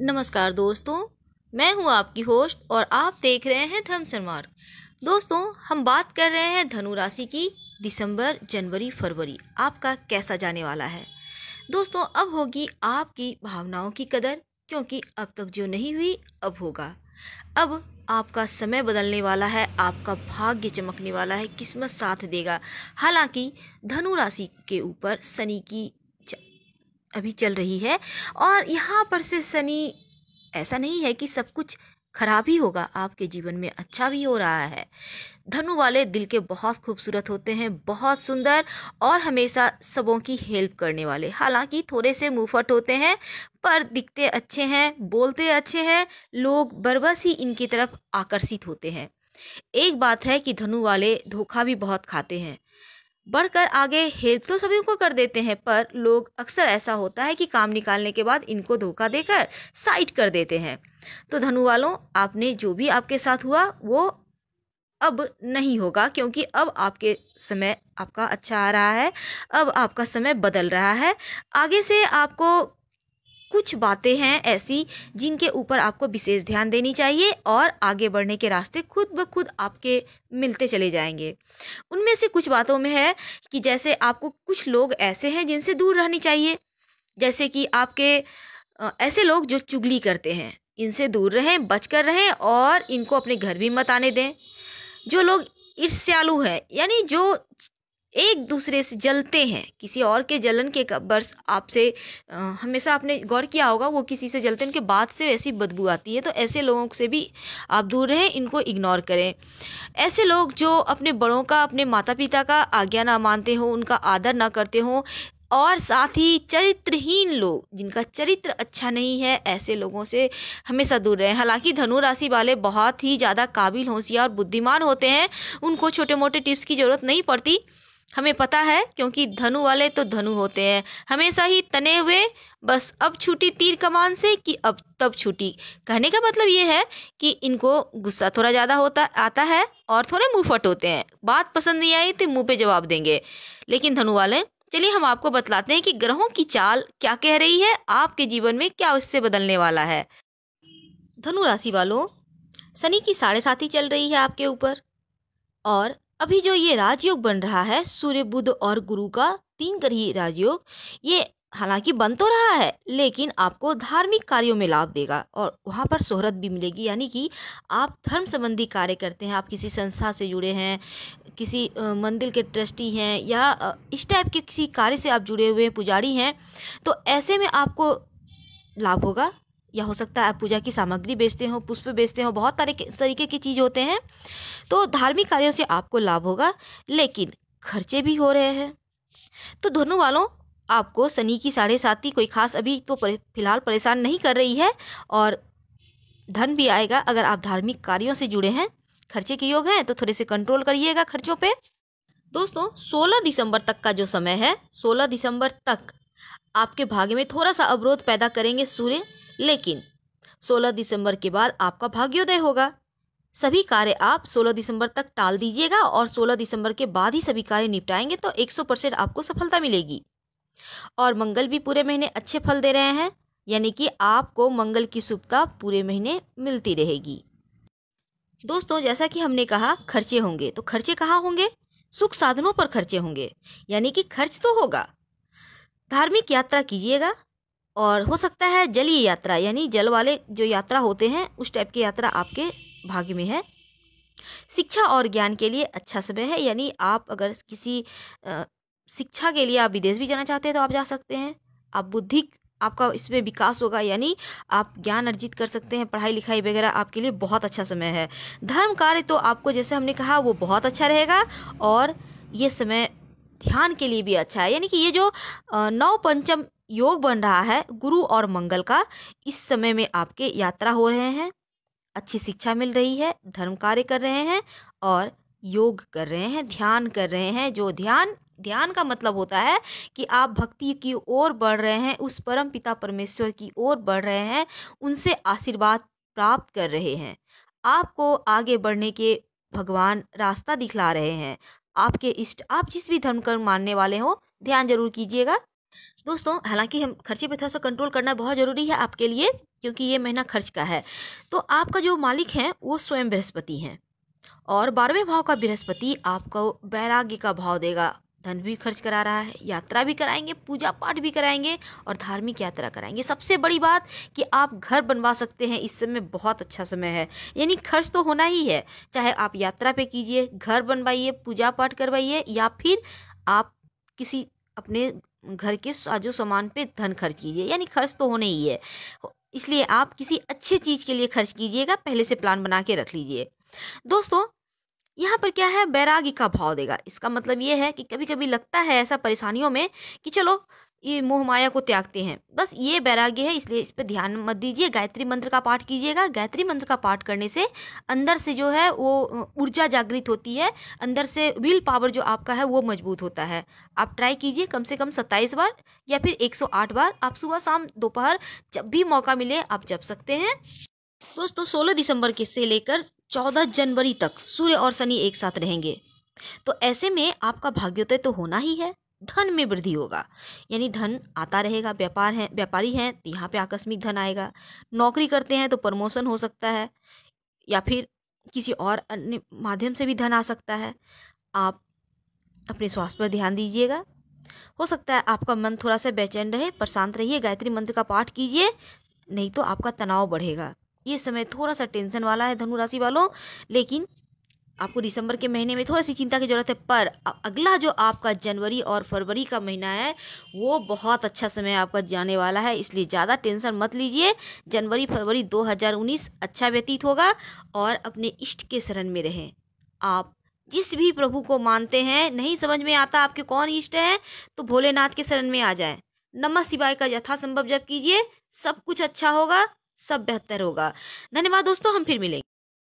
नमस्कार दोस्तों मैं हूं आपकी होस्ट और आप देख रहे हैं धर्म मार्ग दोस्तों हम बात कर रहे हैं धनु राशि की दिसंबर जनवरी फरवरी आपका कैसा जाने वाला है दोस्तों अब होगी आपकी भावनाओं की कदर क्योंकि अब तक जो नहीं हुई अब होगा अब आपका समय बदलने वाला है आपका भाग्य चमकने वाला है किस्मत साथ देगा हालांकि धनु राशि के ऊपर शनि की अभी चल रही है और यहाँ पर से शनि ऐसा नहीं है कि सब कुछ खराब ही होगा आपके जीवन में अच्छा भी हो रहा है धनु वाले दिल के बहुत खूबसूरत होते हैं बहुत सुंदर और हमेशा सबों की हेल्प करने वाले हालांकि थोड़े से मुँहफट होते हैं पर दिखते अच्छे हैं बोलते अच्छे हैं लोग बरबस ही इनकी तरफ आकर्षित होते हैं एक बात है कि धनु वाले धोखा भी बहुत खाते हैं बढ़कर आगे हेल्प तो सभी को कर देते हैं पर लोग अक्सर ऐसा होता है कि काम निकालने के बाद इनको धोखा देकर साइड कर देते हैं तो धनु वालों आपने जो भी आपके साथ हुआ वो अब नहीं होगा क्योंकि अब आपके समय आपका अच्छा आ रहा है अब आपका समय बदल रहा है आगे से आपको कुछ बातें हैं ऐसी जिनके ऊपर आपको विशेष ध्यान देनी चाहिए और आगे बढ़ने के रास्ते खुद ब खुद आपके मिलते चले जाएंगे उनमें से कुछ बातों में है कि जैसे आपको कुछ लोग ऐसे हैं जिनसे दूर रहनी चाहिए जैसे कि आपके ऐसे लोग जो चुगली करते हैं इनसे दूर रहें बच कर रहें और इनको अपने घर भी मत आने दें जो लोग ईर्ष्यालु हैं यानी जो एक दूसरे से जलते हैं किसी और के जलन के बर्स आपसे हमेशा आपने गौर किया होगा वो किसी से जलते हैं उनके बाद से ऐसी बदबू आती है तो ऐसे लोगों से भी आप दूर रहें इनको इग्नोर करें ऐसे लोग जो अपने बड़ों का अपने माता पिता का आज्ञा ना मानते हों उनका आदर ना करते हों और साथ ही चरित्रहीन लोग जिनका चरित्र अच्छा नहीं है ऐसे लोगों से हमेशा दूर रहें हालांकि धनु राशि वाले बहुत ही ज़्यादा काबिल होशियार और बुद्धिमान होते हैं उनको छोटे मोटे टिप्स की ज़रूरत नहीं पड़ती हमें पता है क्योंकि धनु वाले तो धनु होते हैं हमेशा ही तने हुए बस अब छूटी तीर कमान से कि अब तब छूटी कहने का मतलब ये है कि इनको गुस्सा थोड़ा ज़्यादा होता आता है और थोड़े फट होते हैं बात पसंद नहीं आई तो मुँह पे जवाब देंगे लेकिन धनु वाले चलिए हम आपको बतलाते हैं कि ग्रहों की चाल क्या कह रही है आपके जीवन में क्या उससे बदलने वाला है धनु राशि वालों शनि की साढ़े साथी चल रही है आपके ऊपर और अभी जो ये राजयोग बन रहा है सूर्य बुद्ध और गुरु का तीन ग्रही राजयोग ये हालांकि बन तो रहा है लेकिन आपको धार्मिक कार्यों में लाभ देगा और वहाँ पर शोहरत भी मिलेगी यानी कि आप धर्म संबंधी कार्य करते हैं आप किसी संस्था से जुड़े हैं किसी मंदिर के ट्रस्टी हैं या इस टाइप के किसी कार्य से आप जुड़े हुए पुजारी हैं तो ऐसे में आपको लाभ होगा या हो सकता है आप पूजा की सामग्री बेचते हो पुष्प बेचते हो बहुत सारे तरीके की चीज़ होते हैं तो धार्मिक कार्यों से आपको लाभ होगा लेकिन खर्चे भी हो रहे हैं तो दोनों वालों आपको शनि की साढ़े साथी कोई खास अभी तो परे, फिलहाल परेशान नहीं कर रही है और धन भी आएगा अगर आप धार्मिक कार्यों से जुड़े हैं खर्चे के योग हैं तो थोड़े से कंट्रोल करिएगा खर्चों पे दोस्तों 16 दिसंबर तक का जो समय है 16 दिसंबर तक आपके भाग्य में थोड़ा सा अवरोध पैदा करेंगे सूर्य लेकिन 16 दिसंबर के बाद आपका भाग्योदय होगा सभी कार्य आप 16 दिसंबर तक टाल दीजिएगा और 16 दिसंबर के बाद ही सभी कार्य निपटाएंगे तो 100 परसेंट आपको सफलता मिलेगी और मंगल भी पूरे महीने अच्छे फल दे रहे हैं यानी कि आपको मंगल की शुभता पूरे महीने मिलती रहेगी दोस्तों जैसा कि हमने कहा खर्चे होंगे तो खर्चे कहाँ होंगे सुख साधनों पर खर्चे होंगे यानी कि खर्च तो होगा धार्मिक यात्रा कीजिएगा और हो सकता है जलीय यात्रा यानी जल वाले जो यात्रा होते हैं उस टाइप की यात्रा आपके भाग्य में है शिक्षा और ज्ञान के लिए अच्छा समय है यानी आप अगर किसी शिक्षा के लिए आप विदेश भी जाना चाहते हैं तो आप जा सकते हैं आप बुद्धिक आपका इसमें विकास होगा यानी आप ज्ञान अर्जित कर सकते हैं पढ़ाई लिखाई वगैरह आपके लिए बहुत अच्छा समय है धर्म कार्य तो आपको जैसे हमने कहा वो बहुत अच्छा रहेगा और ये समय ध्यान के लिए भी अच्छा है यानी कि ये जो नौ पंचम योग बन रहा है गुरु और मंगल का इस समय में आपके यात्रा हो रहे हैं अच्छी शिक्षा मिल रही है धर्म कार्य कर रहे हैं और योग कर रहे हैं ध्यान कर रहे हैं जो ध्यान ध्यान का मतलब होता है कि आप भक्ति की ओर बढ़ रहे हैं उस परम पिता परमेश्वर की ओर बढ़ रहे हैं उनसे आशीर्वाद प्राप्त कर रहे हैं आपको आगे बढ़ने के भगवान रास्ता दिखला रहे हैं आपके इष्ट आप जिस भी धर्म कर्म मानने वाले हो ध्यान जरूर कीजिएगा दोस्तों हालांकि हम खर्चे पे थोड़ा सा कंट्रोल करना बहुत ज़रूरी है आपके लिए क्योंकि ये महीना खर्च का है तो आपका जो मालिक है वो स्वयं बृहस्पति हैं और बारहवें भाव का बृहस्पति आपको वैराग्य का भाव देगा धन भी खर्च करा रहा है यात्रा भी कराएंगे पूजा पाठ भी कराएंगे और धार्मिक यात्रा कराएंगे सबसे बड़ी बात कि आप घर बनवा सकते हैं इस समय बहुत अच्छा समय है यानी खर्च तो होना ही है चाहे आप यात्रा पे कीजिए घर बनवाइए पूजा पाठ करवाइए या फिर आप किसी अपने घर के साजो सामान पे धन खर्च कीजिए यानी खर्च तो होने ही है इसलिए आप किसी अच्छे चीज़ के लिए खर्च कीजिएगा पहले से प्लान बना के रख लीजिए दोस्तों यहाँ पर क्या है बैरागी का भाव देगा इसका मतलब ये है कि कभी कभी लगता है ऐसा परेशानियों में कि चलो ये मोह माया को त्यागते हैं बस ये बैराग्य है इसलिए इस पर ध्यान मत दीजिए गायत्री मंत्र का पाठ कीजिएगा गायत्री मंत्र का पाठ करने से अंदर से जो है वो ऊर्जा जागृत होती है अंदर से विल पावर जो आपका है वो मजबूत होता है आप ट्राई कीजिए कम से कम सत्ताईस बार या फिर एक सौ आठ बार आप सुबह शाम दोपहर जब भी मौका मिले आप जप सकते हैं दोस्तों सोलह दिसंबर के से लेकर चौदह जनवरी तक सूर्य और शनि एक साथ रहेंगे तो ऐसे में आपका भाग्योदय तो होना ही है धन में वृद्धि होगा यानी धन आता रहेगा व्यापार है व्यापारी हैं तो यहाँ पे आकस्मिक धन आएगा नौकरी करते हैं तो प्रमोशन हो सकता है या फिर किसी और अन्य माध्यम से भी धन आ सकता है आप अपने स्वास्थ्य पर ध्यान दीजिएगा हो सकता है आपका मन थोड़ा सा बेचैन रहे पर शांत रहिए गायत्री मंत्र का पाठ कीजिए नहीं तो आपका तनाव बढ़ेगा ये समय थोड़ा सा टेंशन वाला है धनुराशि वालों लेकिन आपको दिसंबर के महीने में थोड़ी सी चिंता की ज़रूरत है पर अगला जो आपका जनवरी और फरवरी का महीना है वो बहुत अच्छा समय आपका जाने वाला है इसलिए ज़्यादा टेंशन मत लीजिए जनवरी फरवरी 2019 अच्छा व्यतीत होगा और अपने इष्ट के शरण में रहें आप जिस भी प्रभु को मानते हैं नहीं समझ में आता आपके कौन इष्ट हैं तो भोलेनाथ के शरण में आ जाए नमः शिवाय का यथासंभव जब कीजिए सब कुछ अच्छा होगा सब बेहतर होगा धन्यवाद दोस्तों हम फिर मिलेंगे